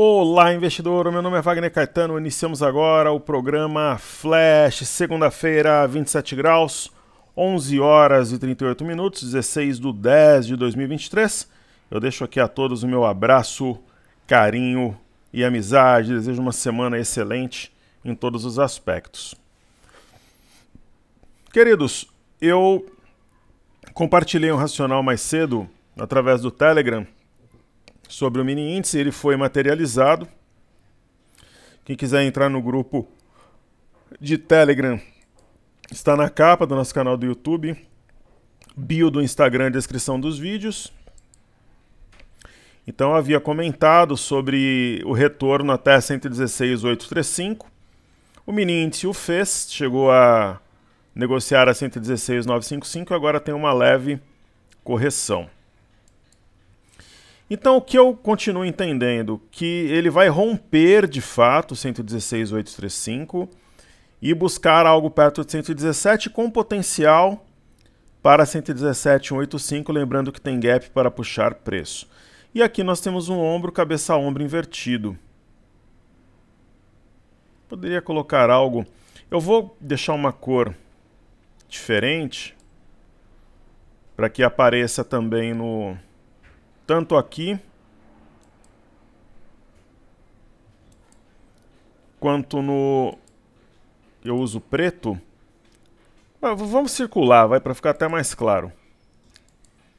Olá, investidor. Meu nome é Wagner Caetano. Iniciamos agora o programa Flash, segunda-feira, 27 graus, 11 horas e 38 minutos, 16 de 10 de 2023. Eu deixo aqui a todos o meu abraço, carinho e amizade. Desejo uma semana excelente em todos os aspectos. Queridos, eu compartilhei um racional mais cedo através do Telegram sobre o mini índice, ele foi materializado. Quem quiser entrar no grupo de Telegram, está na capa do nosso canal do YouTube, bio do Instagram, descrição dos vídeos. Então havia comentado sobre o retorno até 116,835. O mini índice o fez, chegou a negociar a 116,955 e agora tem uma leve correção. Então, o que eu continuo entendendo? Que ele vai romper de fato 116,835 e buscar algo perto de 117 com potencial para 117,185, lembrando que tem gap para puxar preço. E aqui nós temos um ombro, cabeça ombro invertido. Poderia colocar algo. Eu vou deixar uma cor diferente para que apareça também no tanto aqui quanto no eu uso preto. vamos circular, vai para ficar até mais claro.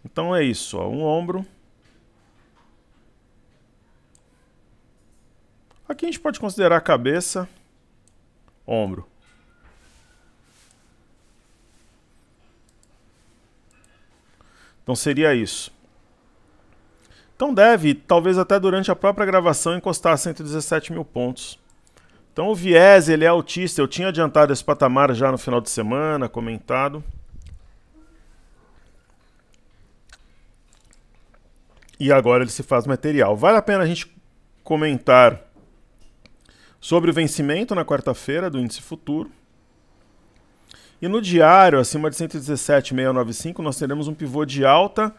Então é isso, ó, um ombro. Aqui a gente pode considerar a cabeça, ombro. Então seria isso. Então deve, talvez até durante a própria gravação, encostar a 117 mil pontos. Então o viés, ele é autista. Eu tinha adiantado esse patamar já no final de semana, comentado. E agora ele se faz material. Vale a pena a gente comentar sobre o vencimento na quarta-feira do índice futuro. E no diário, acima de 117,695, nós teremos um pivô de alta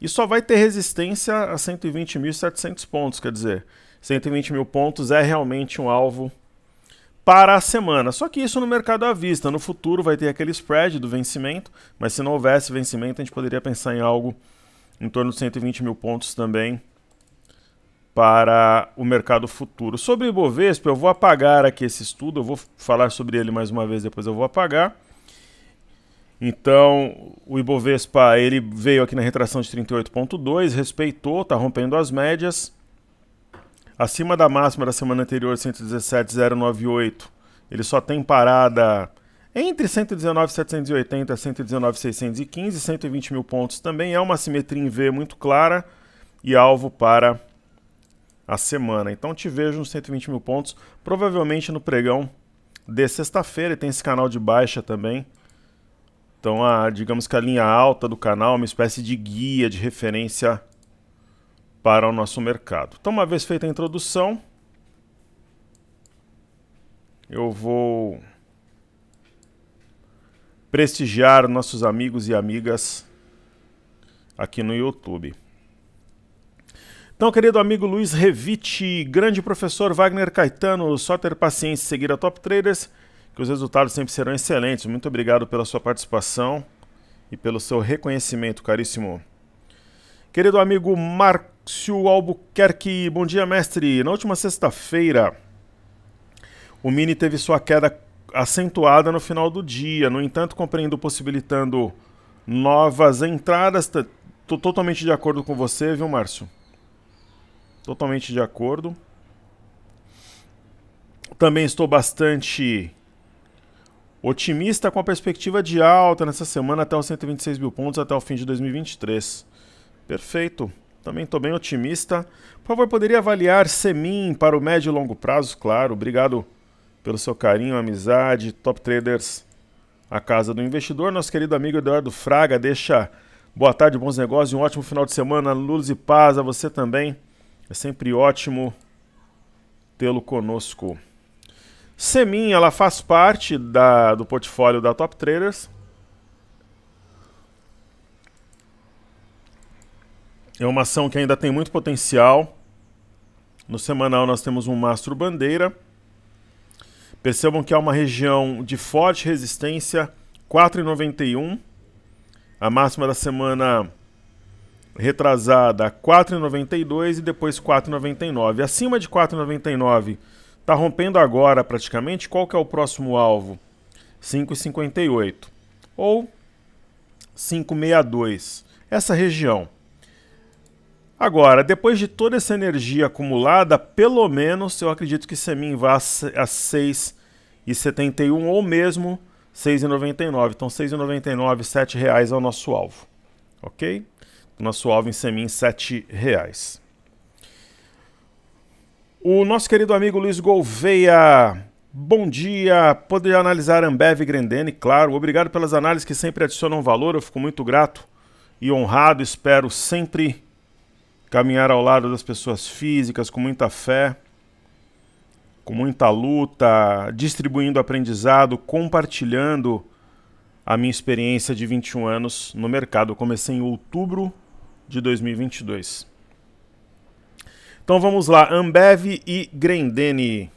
e só vai ter resistência a 120.700 pontos, quer dizer, 120 mil pontos é realmente um alvo para a semana. Só que isso no mercado à vista, no futuro vai ter aquele spread do vencimento, mas se não houvesse vencimento, a gente poderia pensar em algo em torno de 120 mil pontos também para o mercado futuro. Sobre o Ibovespa, eu vou apagar aqui esse estudo, eu vou falar sobre ele mais uma vez, depois eu vou apagar. Então, o Ibovespa ele veio aqui na retração de 38,2, respeitou, está rompendo as médias. Acima da máxima da semana anterior, 117,098, ele só tem parada entre 119,780 e 119,615, 120 mil pontos também. É uma simetria em V muito clara e alvo para a semana. Então, te vejo nos 120 mil pontos, provavelmente no pregão de sexta-feira. E tem esse canal de baixa também então, a, digamos que a linha alta do canal é uma espécie de guia de referência para o nosso mercado. Então, uma vez feita a introdução, eu vou prestigiar nossos amigos e amigas aqui no YouTube. Então, querido amigo Luiz Revite, grande professor Wagner Caetano, só ter paciência e seguir a Top Traders que os resultados sempre serão excelentes. Muito obrigado pela sua participação e pelo seu reconhecimento, caríssimo. Querido amigo Márcio Albuquerque, bom dia, mestre. Na última sexta-feira, o Mini teve sua queda acentuada no final do dia, no entanto, compreendo possibilitando novas entradas. Tô totalmente de acordo com você, viu, Márcio? Totalmente de acordo. Também estou bastante Otimista com a perspectiva de alta nessa semana até os 126 mil pontos até o fim de 2023. Perfeito. Também estou bem otimista. Por favor, poderia avaliar Semin para o médio e longo prazo? Claro, obrigado pelo seu carinho, amizade, top traders, a casa do investidor. Nosso querido amigo Eduardo Fraga deixa boa tarde, bons negócios e um ótimo final de semana. Luz e paz a você também. É sempre ótimo tê-lo conosco. Semin, ela faz parte da, do portfólio da Top Traders. É uma ação que ainda tem muito potencial. No semanal nós temos um mastro bandeira. Percebam que é uma região de forte resistência, 4,91. A máxima da semana retrasada, 4,92 e depois 4,99. Acima de 4,99 Está rompendo agora praticamente, qual que é o próximo alvo? 5,58 ou 5,62, essa região. Agora, depois de toda essa energia acumulada, pelo menos eu acredito que Semin vá a 6,71 ou mesmo 6,99. Então, 6,99, R$ reais é o nosso alvo, ok? Nosso alvo em Semin, R$ reais. O nosso querido amigo Luiz Gouveia. Bom dia. Poderia analisar Ambev e Grendene, claro. Obrigado pelas análises que sempre adicionam valor. Eu fico muito grato e honrado. Espero sempre caminhar ao lado das pessoas físicas com muita fé, com muita luta, distribuindo aprendizado, compartilhando a minha experiência de 21 anos no mercado. Eu comecei em outubro de 2022. Então vamos lá, Ambev e Grendene.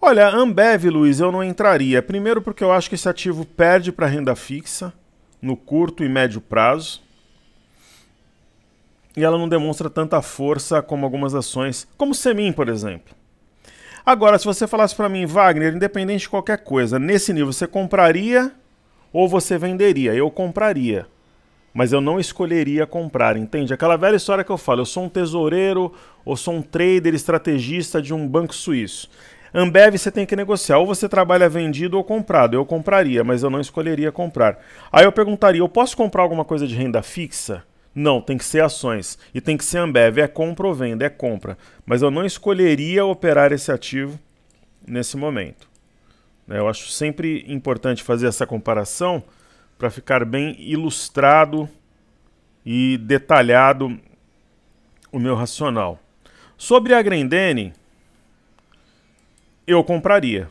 Olha, Ambev, Luiz, eu não entraria. Primeiro porque eu acho que esse ativo perde para renda fixa no curto e médio prazo. E ela não demonstra tanta força como algumas ações, como Semin, por exemplo. Agora, se você falasse para mim, Wagner, independente de qualquer coisa, nesse nível você compraria ou você venderia? Eu compraria mas eu não escolheria comprar, entende? Aquela velha história que eu falo, eu sou um tesoureiro ou sou um trader estrategista de um banco suíço. Ambev você tem que negociar, ou você trabalha vendido ou comprado. Eu compraria, mas eu não escolheria comprar. Aí eu perguntaria, eu posso comprar alguma coisa de renda fixa? Não, tem que ser ações e tem que ser Ambev, é compra ou venda, é compra. Mas eu não escolheria operar esse ativo nesse momento. Eu acho sempre importante fazer essa comparação para ficar bem ilustrado e detalhado o meu racional. Sobre a Grendene, eu compraria.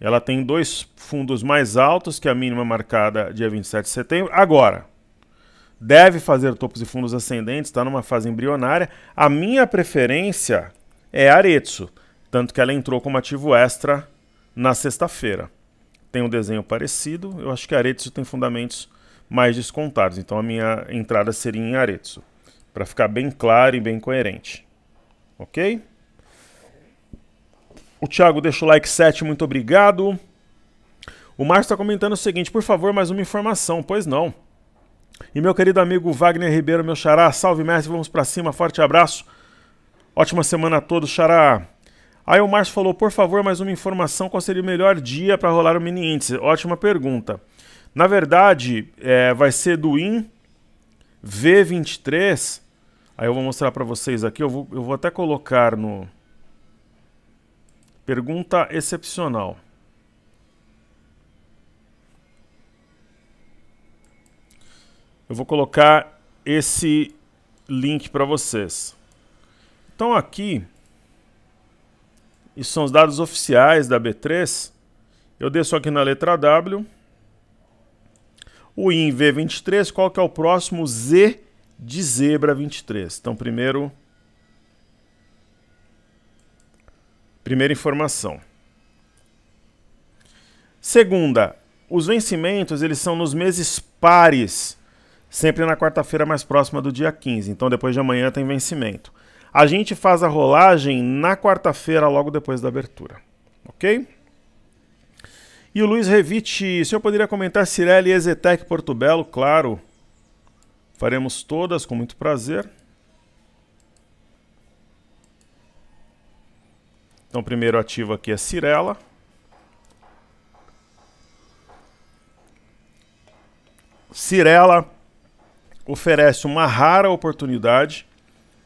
Ela tem dois fundos mais altos que a mínima marcada dia 27 de setembro. Agora, deve fazer topos e fundos ascendentes, está numa fase embrionária. A minha preferência é Arezzo tanto que ela entrou como ativo extra na sexta-feira tem um desenho parecido, eu acho que Aretsu tem fundamentos mais descontados. Então a minha entrada seria em Aretsu, para ficar bem claro e bem coerente. Ok? O Thiago deixa o like 7, muito obrigado. O Márcio está comentando o seguinte: por favor, mais uma informação. Pois não. E meu querido amigo Wagner Ribeiro, meu xará, salve mestre, vamos para cima, forte abraço. Ótima semana a todos, xará. Aí o Márcio falou: por favor, mais uma informação: qual seria o melhor dia para rolar o mini índice? Ótima pergunta. Na verdade, é, vai ser do IN V23. Aí eu vou mostrar para vocês aqui. Eu vou, eu vou até colocar no. Pergunta excepcional. Eu vou colocar esse link para vocês. Então aqui isso são os dados oficiais da B3. Eu desço aqui na letra W. O IN V23, qual que é o próximo? Z de zebra 23. Então, primeiro... Primeira informação. Segunda, os vencimentos eles são nos meses pares, sempre na quarta-feira mais próxima do dia 15. Então, depois de amanhã tem vencimento. A gente faz a rolagem na quarta-feira, logo depois da abertura. Ok? E o Luiz Revite, se eu poderia comentar Cirelli e Ezetec Porto Belo, claro. Faremos todas com muito prazer. Então, primeiro ativo aqui é Cirela. Cirela oferece uma rara oportunidade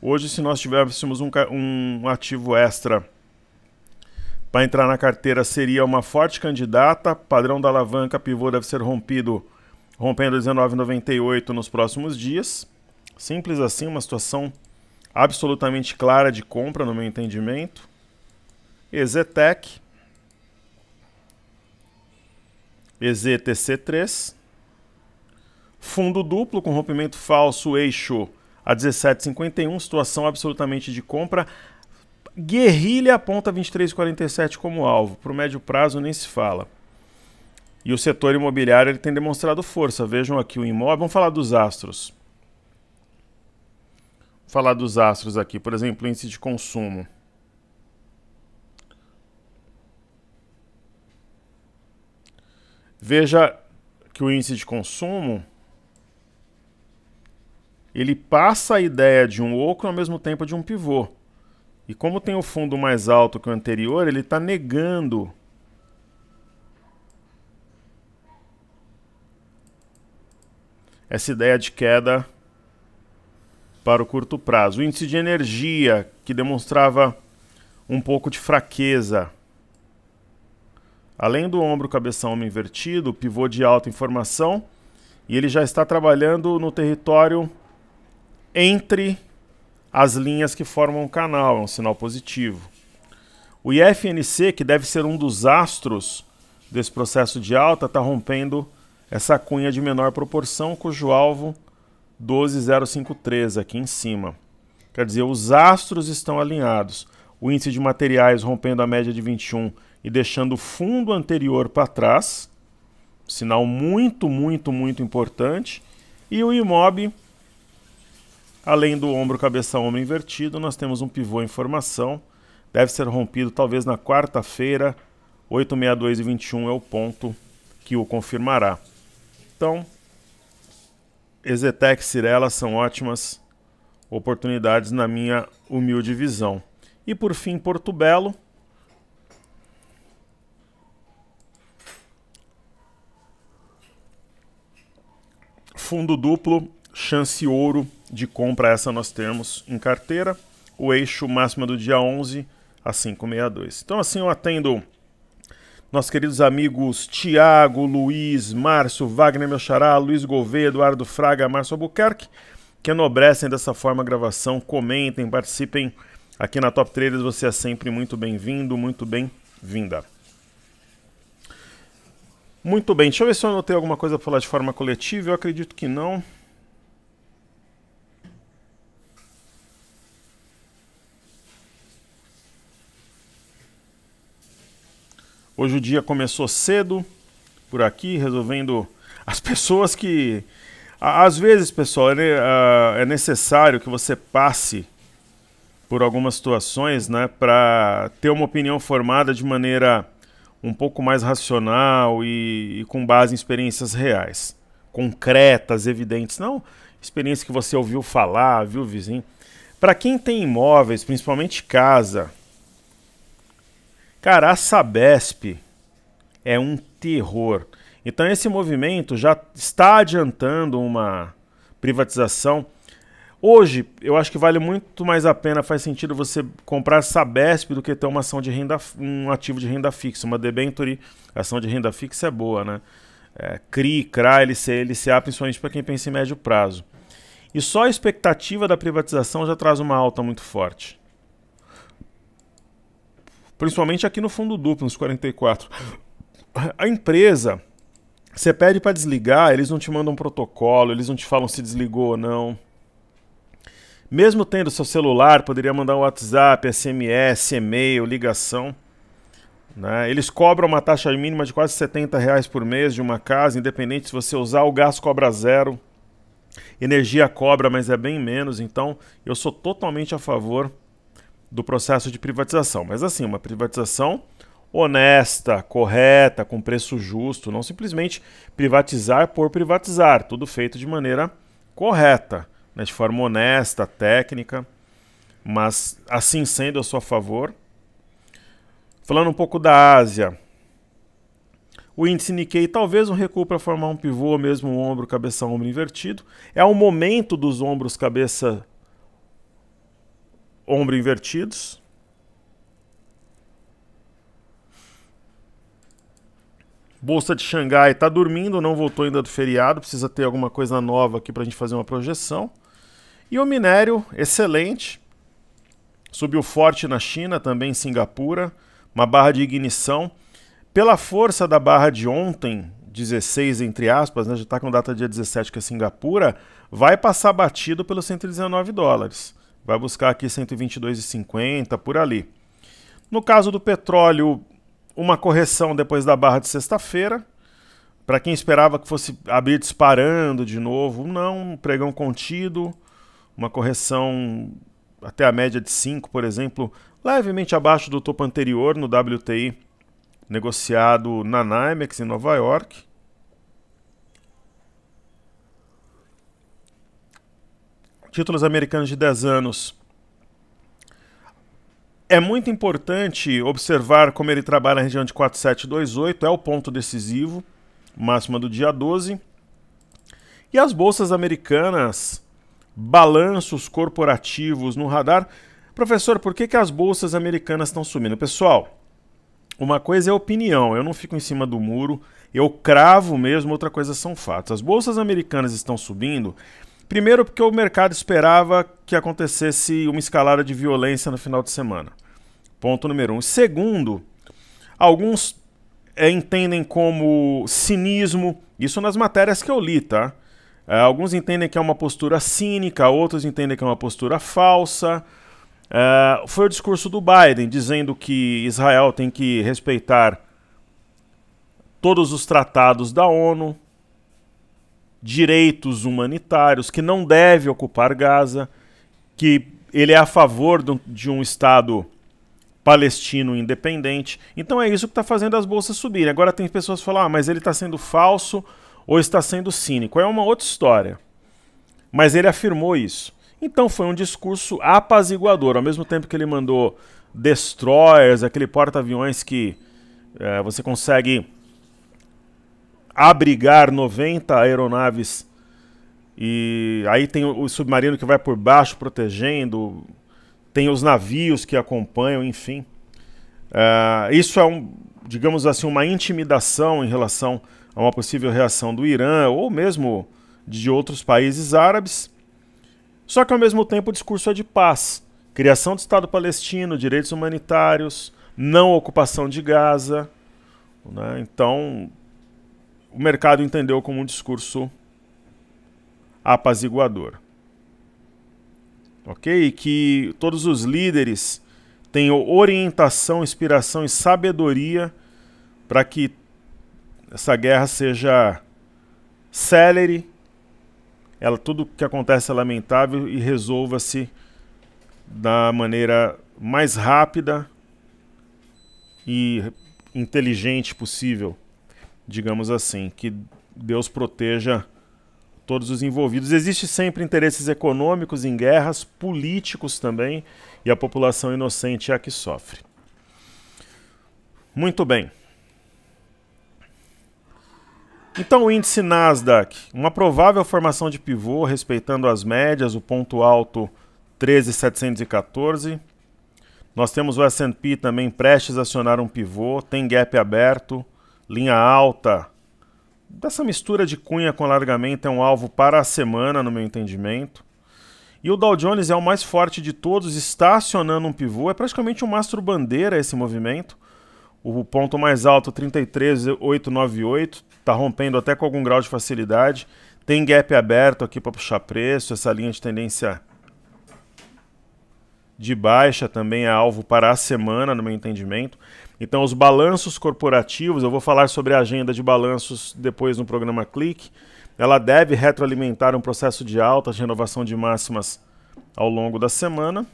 Hoje, se nós tivéssemos um, um ativo extra para entrar na carteira, seria uma forte candidata. Padrão da alavanca pivô deve ser rompido, rompendo 19,98 nos próximos dias. Simples assim, uma situação absolutamente clara de compra, no meu entendimento. Ezetec. EZTC3. Fundo duplo com rompimento falso, eixo a 17,51, situação absolutamente de compra. Guerrilha aponta 23,47 como alvo, para o médio prazo nem se fala. E o setor imobiliário ele tem demonstrado força. Vejam aqui o imóvel. Vamos falar dos astros. Vamos falar dos astros aqui, por exemplo, índice de consumo. Veja que o índice de consumo ele passa a ideia de um oco ao mesmo tempo de um pivô. E como tem o fundo mais alto que o anterior, ele está negando essa ideia de queda para o curto prazo. O índice de energia, que demonstrava um pouco de fraqueza. Além do ombro homem invertido, pivô de alta informação, e ele já está trabalhando no território entre as linhas que formam o canal, é um sinal positivo. O IFNC, que deve ser um dos astros desse processo de alta, está rompendo essa cunha de menor proporção, cujo alvo 12,053 aqui em cima. Quer dizer, os astros estão alinhados. O índice de materiais rompendo a média de 21 e deixando o fundo anterior para trás, sinal muito, muito, muito importante. E o IMOB Além do ombro cabeça ombro invertido, nós temos um pivô em formação. Deve ser rompido talvez na quarta-feira. 862 e 21 é o ponto que o confirmará. Então, Ezetec e Cirela são ótimas oportunidades na minha humilde visão. E por fim, Porto Belo. Fundo duplo chance ouro de compra essa nós temos em carteira. O eixo máximo é do dia 11 a 562. Então assim eu atendo nossos queridos amigos Tiago, Luiz, Márcio, Wagner meu xará, Luiz Gouveia, Eduardo Fraga, Márcio Albuquerque, que enobrecem dessa forma a gravação, comentem, participem aqui na Top Traders, você é sempre muito bem-vindo, muito bem-vinda. Muito bem, deixa eu ver se eu anotei alguma coisa para falar de forma coletiva, eu acredito que não. Hoje o dia começou cedo por aqui, resolvendo as pessoas que. Às vezes, pessoal, é, é necessário que você passe por algumas situações, né, para ter uma opinião formada de maneira um pouco mais racional e, e, com base em experiências reais, concretas, evidentes, não experiência que você ouviu falar, viu vizinho. Para quem tem imóveis, principalmente casa, Cara, a Sabesp é um terror. Então esse movimento já está adiantando uma privatização. Hoje, eu acho que vale muito mais a pena, faz sentido você comprar Sabesp do que ter uma ação de renda, um ativo de renda fixa, uma debenture, ação de renda fixa é boa, né? É, CRI, CRA, LCA, LCA, principalmente para quem pensa em médio prazo. E só a expectativa da privatização já traz uma alta muito forte principalmente aqui no fundo duplo, nos 44. A empresa, você pede para desligar, eles não te mandam um protocolo, eles não te falam se desligou ou não. Mesmo tendo seu celular, poderia mandar um WhatsApp, SMS, e-mail, ligação. Né? Eles cobram uma taxa mínima de quase 70 reais por mês de uma casa, independente se você usar, o gás cobra zero. Energia cobra, mas é bem menos. Então, eu sou totalmente a favor do processo de privatização. Mas assim, uma privatização honesta, correta, com preço justo, não simplesmente privatizar por privatizar, tudo feito de maneira correta, né? de forma honesta, técnica, mas assim sendo eu sou a favor. Falando um pouco da Ásia, o índice Nikkei talvez um recuo para formar um pivô, mesmo um ombro, cabeça, ombro invertido. É o momento dos ombros, cabeça ombro invertidos. Bolsa de Xangai está dormindo, não voltou ainda do feriado, precisa ter alguma coisa nova aqui para a gente fazer uma projeção. E o minério, excelente. Subiu forte na China, também em Singapura, uma barra de ignição. Pela força da barra de ontem, 16 entre aspas, né, já está com data dia 17 que é Singapura, vai passar batido pelos 119 dólares vai buscar aqui 122,50 por ali. No caso do petróleo, uma correção depois da barra de sexta-feira. Para quem esperava que fosse abrir disparando de novo, não, um pregão contido, uma correção até a média de 5, por exemplo, levemente abaixo do topo anterior no WTI negociado na NYMEX em Nova York. títulos americanos de 10 anos. É muito importante observar como ele trabalha na região de 4728, é o ponto decisivo, máxima do dia 12. E as bolsas americanas, balanços corporativos no radar. Professor, por que, que as bolsas americanas estão sumindo? Pessoal, uma coisa é opinião, eu não fico em cima do muro, eu cravo mesmo, outra coisa são fatos. As bolsas americanas estão subindo Primeiro, porque o mercado esperava que acontecesse uma escalada de violência no final de semana. Ponto número um. Segundo, alguns é, entendem como cinismo, isso nas matérias que eu li, tá? É, alguns entendem que é uma postura cínica, outros entendem que é uma postura falsa. É, foi o discurso do Biden dizendo que Israel tem que respeitar todos os tratados da ONU, direitos humanitários, que não deve ocupar Gaza, que ele é a favor de um Estado palestino independente. Então é isso que está fazendo as bolsas subirem. Agora tem pessoas que falam, ah, mas ele está sendo falso ou está sendo cínico. É uma outra história. Mas ele afirmou isso. Então foi um discurso apaziguador, ao mesmo tempo que ele mandou destroyers, aquele porta-aviões que é, você consegue abrigar 90 aeronaves e aí tem o submarino que vai por baixo protegendo, tem os navios que acompanham, enfim. Uh, isso é um, digamos assim, uma intimidação em relação a uma possível reação do Irã ou mesmo de outros países árabes. Só que ao mesmo tempo o discurso é de paz, criação do Estado Palestino, direitos humanitários, não ocupação de Gaza. Né? Então o mercado entendeu como um discurso apaziguador. Ok? E que todos os líderes tenham orientação, inspiração e sabedoria para que essa guerra seja célere, ela, tudo que acontece é lamentável e resolva-se da maneira mais rápida e inteligente possível digamos assim. Que Deus proteja todos os envolvidos. Existe sempre interesses econômicos em guerras, políticos também, e a população inocente é a que sofre. Muito bem. Então, o índice Nasdaq, uma provável formação de pivô, respeitando as médias, o ponto alto 13,714. Nós temos o S&P também prestes a acionar um pivô, tem gap aberto, linha alta. Essa mistura de cunha com alargamento é um alvo para a semana, no meu entendimento. E o Dow Jones é o mais forte de todos, está acionando um pivô, é praticamente um mastro bandeira esse movimento. O ponto mais alto, 33,898, está rompendo até com algum grau de facilidade. Tem gap aberto aqui para puxar preço, essa linha de tendência de baixa também é alvo para a semana, no meu entendimento. Então, os balanços corporativos, eu vou falar sobre a agenda de balanços depois no programa Clique. Ela deve retroalimentar um processo de alta, de renovação de máximas ao longo da semana.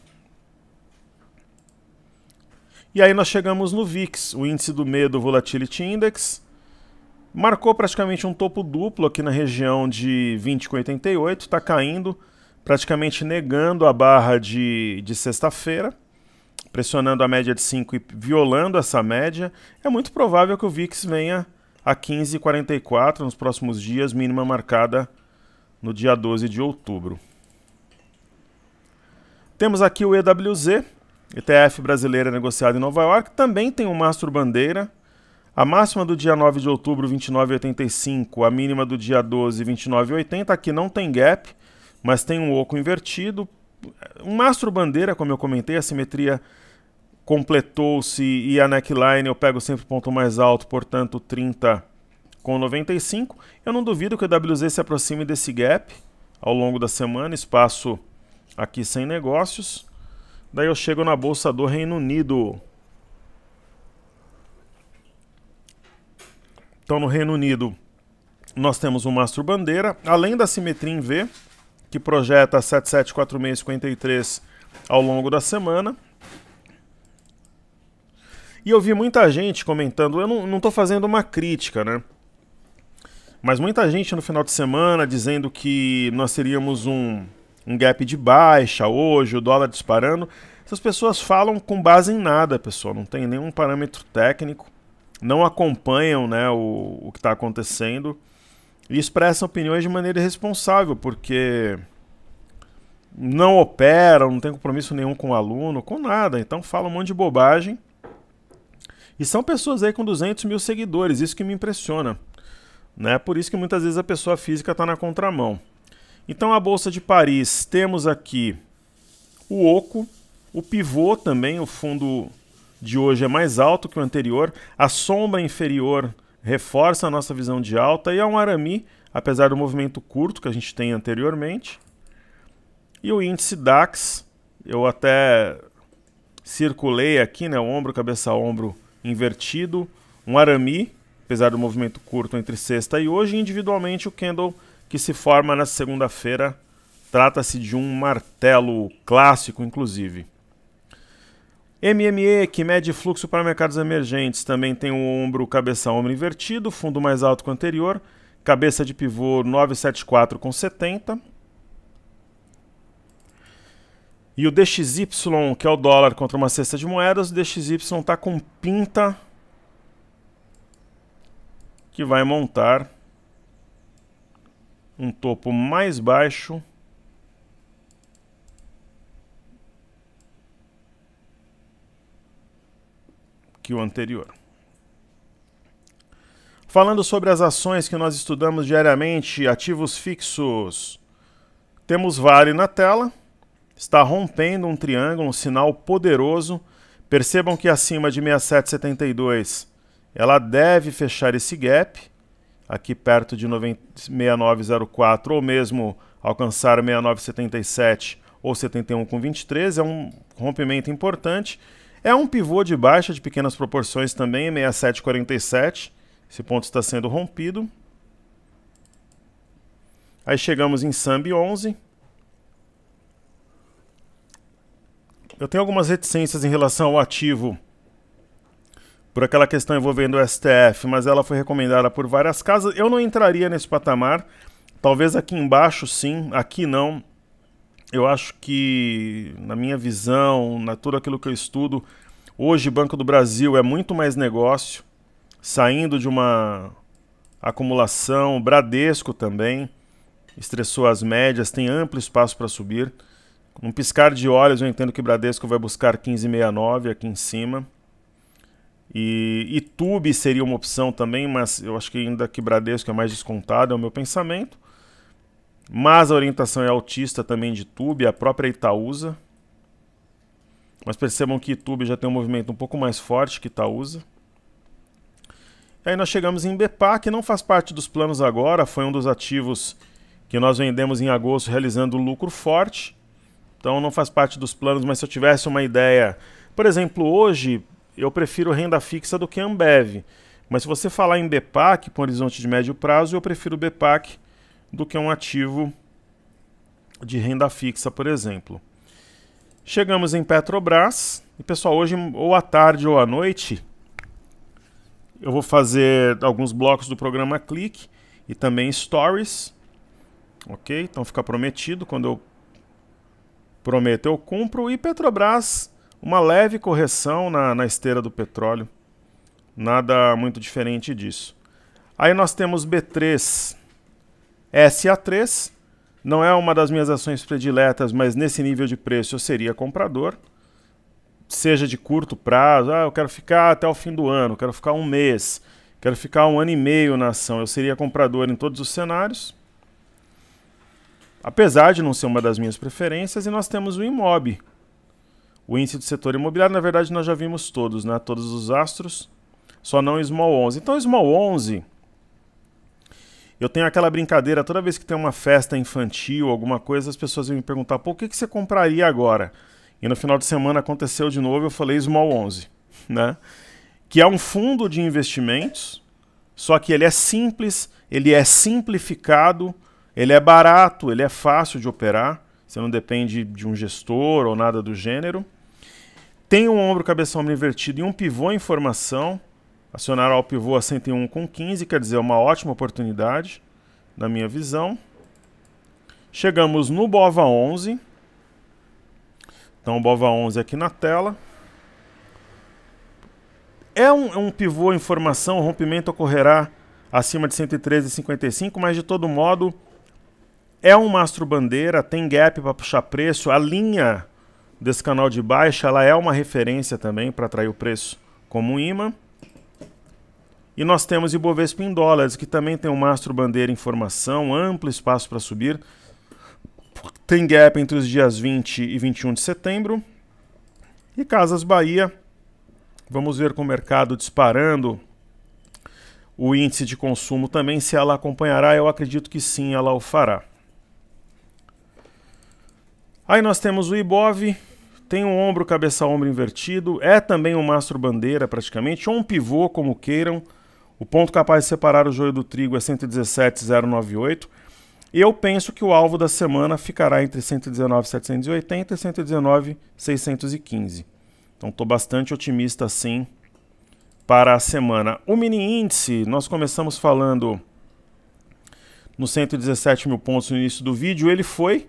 E aí nós chegamos no VIX, o índice do medo Volatility Index. Marcou praticamente um topo duplo aqui na região de 20,88, está caindo, praticamente negando a barra de, de sexta-feira pressionando a média de 5 e violando essa média, é muito provável que o VIX venha a 15,44 nos próximos dias, mínima marcada no dia 12 de outubro. Temos aqui o EWZ, ETF brasileira negociado em Nova York, também tem um mastro bandeira. A máxima do dia 9 de outubro, 29,85, a mínima do dia 12, 29,80. Aqui não tem gap, mas tem um oco invertido, um mastro bandeira como eu comentei, a simetria completou-se e a neckline eu pego sempre o ponto mais alto, portanto 30 com 95. Eu não duvido que o WZ se aproxime desse gap ao longo da semana, espaço aqui sem negócios. Daí eu chego na bolsa do Reino Unido. Então no Reino Unido nós temos um mastro bandeira, além da simetria em V, que projeta 774653 ao longo da semana. E eu vi muita gente comentando, eu não, estou fazendo uma crítica, né? Mas muita gente no final de semana dizendo que nós teríamos um, um gap de baixa hoje, o dólar disparando. Essas pessoas falam com base em nada, pessoal. Não tem nenhum parâmetro técnico. Não acompanham né, o, o que está acontecendo e expressam opiniões de maneira irresponsável, porque não operam, não tem compromisso nenhum com o aluno, com nada. Então falam um monte de bobagem. E são pessoas aí com 200 mil seguidores, isso que me impressiona. Né? Por isso que muitas vezes a pessoa física está na contramão. Então a Bolsa de Paris, temos aqui o oco, o pivô também, o fundo de hoje é mais alto que o anterior, a sombra inferior reforça a nossa visão de alta e é um arami, apesar do movimento curto que a gente tem anteriormente. E o índice DAX, eu até circulei aqui, né, o ombro, cabeça, ombro invertido, um arami, apesar do movimento curto entre sexta e hoje, individualmente o candle que se forma na segunda-feira, trata-se de um martelo clássico, inclusive. MME, que mede fluxo para mercados emergentes, também tem o um ombro cabeça ombro invertido, fundo mais alto que o anterior, cabeça de pivô 974 com 70. E o DXY, que é o dólar contra uma cesta de moedas, o DXY está com pinta que vai montar um topo mais baixo que o anterior. Falando sobre as ações que nós estudamos diariamente, ativos fixos, temos Vale na tela, está rompendo um triângulo, um sinal poderoso. Percebam que acima de 67,72 ela deve fechar esse gap, aqui perto de 69,04 ou mesmo alcançar 69,77 ou 71,23, é um rompimento importante é um pivô de baixa de pequenas proporções também, 6747. Esse ponto está sendo rompido. Aí chegamos em Samb 11. Eu tenho algumas reticências em relação ao ativo por aquela questão envolvendo o STF, mas ela foi recomendada por várias casas. Eu não entraria nesse patamar. Talvez aqui embaixo sim, aqui não eu acho que, na minha visão, na tudo aquilo que eu estudo, hoje Banco do Brasil é muito mais negócio, saindo de uma acumulação, O Bradesco também estressou as médias, tem amplo espaço para subir. Num piscar de olhos, eu entendo que Bradesco vai buscar 15,69 aqui em cima. E Tube seria uma opção também, mas eu acho que ainda que Bradesco é mais descontado, é o meu pensamento. Mas a orientação é autista também de Tube, a própria Itaúsa. Mas percebam que Tube já tem um movimento um pouco mais forte que Itaúsa. E aí nós chegamos em Bepac, que não faz parte dos planos agora, foi um dos ativos que nós vendemos em agosto realizando lucro forte. Então não faz parte dos planos, mas se eu tivesse uma ideia, por exemplo, hoje eu prefiro renda fixa do que Ambev. Mas se você falar em Bepac com horizonte de médio prazo, eu prefiro Bepac do que um ativo de renda fixa, por exemplo. Chegamos em Petrobras. E pessoal, hoje ou à tarde ou à noite, eu vou fazer alguns blocos do programa Clique e também Stories. Ok? Então fica prometido. Quando eu prometo, eu cumpro. E Petrobras, uma leve correção na, na esteira do petróleo. Nada muito diferente disso. Aí nós temos B3, SA3 não é uma das minhas ações prediletas, mas nesse nível de preço eu seria comprador. Seja de curto prazo, ah, eu quero ficar até o fim do ano, quero ficar um mês, quero ficar um ano e meio na ação, eu seria comprador em todos os cenários. Apesar de não ser uma das minhas preferências, e nós temos o IMOB, o índice do setor imobiliário, na verdade nós já vimos todos, né? todos os astros, só não o Small 11. Então Small 11 eu tenho aquela brincadeira, toda vez que tem uma festa infantil, alguma coisa, as pessoas vêm me perguntar, pô, o que, que você compraria agora? E no final de semana aconteceu de novo, eu falei Small 11, né? Que é um fundo de investimentos, só que ele é simples, ele é simplificado, ele é barato, ele é fácil de operar, você não depende de um gestor ou nada do gênero. Tem um ombro cabeça ombro invertido e um pivô em formação, acionar ao pivô a 101 com 15, quer dizer, é uma ótima oportunidade, na minha visão. Chegamos no BOVA 11. Então, BOVA 11 aqui na tela. É um, é um pivô em formação, o rompimento ocorrerá acima de 113,55, mas de todo modo é um mastro bandeira, tem gap para puxar preço, a linha desse canal de baixa ela é uma referência também para atrair o preço como um imã. E nós temos Ibovespa em dólares, que também tem um mastro bandeira em formação, amplo espaço para subir. Tem gap entre os dias 20 e 21 de setembro. E Casas Bahia, vamos ver com o mercado disparando. O índice de consumo também, se ela acompanhará, eu acredito que sim, ela o fará. Aí nós temos o Ibov, tem um ombro, cabeça-ombro invertido, é também um mastro bandeira praticamente, ou um pivô, como queiram. O ponto capaz de separar o joio do trigo é 117,098. Eu penso que o alvo da semana ficará entre 119,780 e 119,615. Então estou bastante otimista sim para a semana. O mini índice, nós começamos falando nos 117 mil pontos no início do vídeo, ele foi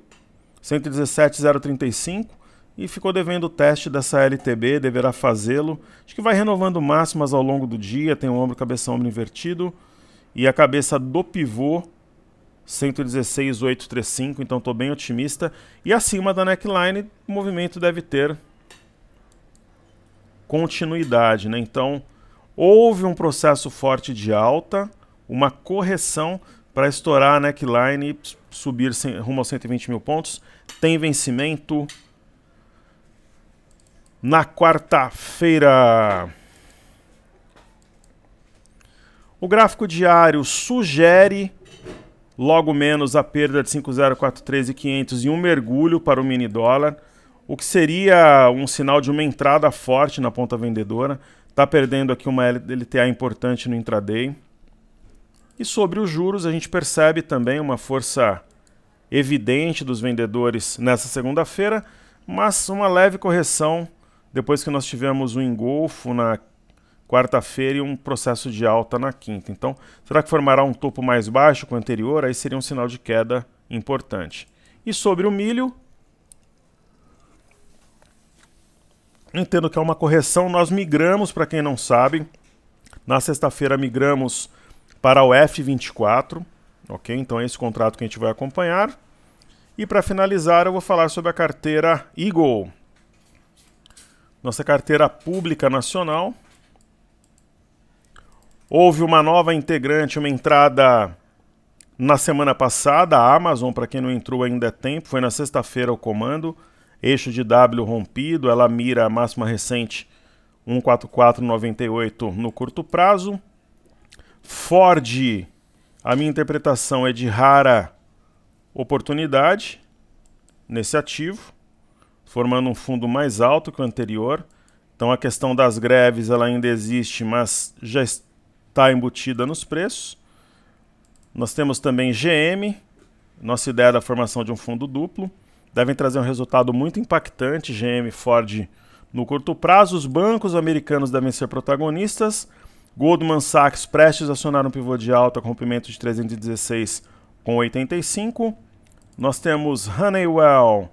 117,035 e ficou devendo o teste dessa LTB, deverá fazê-lo. Acho que vai renovando máximas ao longo do dia, tem o ombro cabeça ombro invertido e a cabeça do pivô 116,835, então estou bem otimista. E acima da neckline, o movimento deve ter continuidade, né? Então, houve um processo forte de alta, uma correção para estourar a neckline e subir rumo aos 120 mil pontos. Tem vencimento, na quarta-feira. O gráfico diário sugere logo menos a perda de 5,043,500 e um mergulho para o mini dólar, o que seria um sinal de uma entrada forte na ponta vendedora. Está perdendo aqui uma LTA importante no intraday. E sobre os juros, a gente percebe também uma força evidente dos vendedores nessa segunda-feira, mas uma leve correção depois que nós tivemos um engolfo na quarta-feira e um processo de alta na quinta. Então, será que formará um topo mais baixo que o anterior? Aí seria um sinal de queda importante. E sobre o milho, entendo que é uma correção. Nós migramos, para quem não sabe, na sexta-feira migramos para o F24, ok? Então é esse contrato que a gente vai acompanhar. E para finalizar, eu vou falar sobre a carteira Eagle nossa carteira pública nacional. Houve uma nova integrante, uma entrada na semana passada. A Amazon, para quem não entrou ainda é tempo, foi na sexta-feira o comando. Eixo de W rompido, ela mira a máxima recente 14498 no curto prazo. Ford, a minha interpretação é de rara oportunidade nesse ativo formando um fundo mais alto que o anterior. Então a questão das greves ela ainda existe, mas já está embutida nos preços. Nós temos também GM, nossa ideia da formação de um fundo duplo. Devem trazer um resultado muito impactante, GM, Ford, no curto prazo. Os bancos americanos devem ser protagonistas. Goldman Sachs prestes a acionar um pivô de alta, rompimento de 316,85. Nós temos Honeywell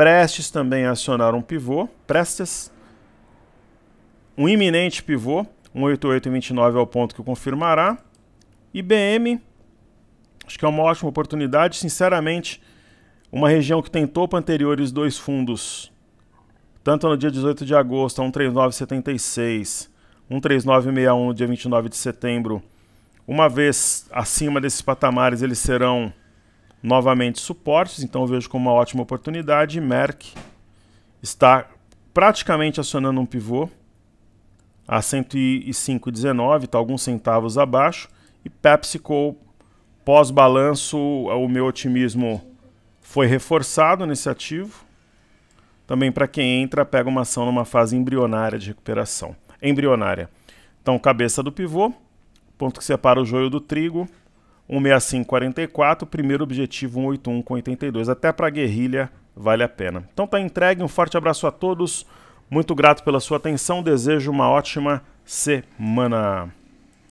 prestes também a acionar um pivô, prestes, um iminente pivô, 18829 é o ponto que confirmará, IBM, acho que é uma ótima oportunidade, sinceramente, uma região que tem topo anteriores dois fundos, tanto no dia 18 de agosto, 13976, 13961 no dia 29 de setembro, uma vez acima desses patamares, eles serão novamente suportes, então eu vejo como uma ótima oportunidade. Merck está praticamente acionando um pivô a 105,19, está alguns centavos abaixo. E PepsiCo, pós-balanço, o meu otimismo foi reforçado nesse ativo. Também para quem entra, pega uma ação numa fase embrionária de recuperação. Embrionária. Então, cabeça do pivô, ponto que separa o joio do trigo, 16544, primeiro objetivo 181 com 82. Até para guerrilha vale a pena. Então tá entregue, um forte abraço a todos. Muito grato pela sua atenção, desejo uma ótima semana.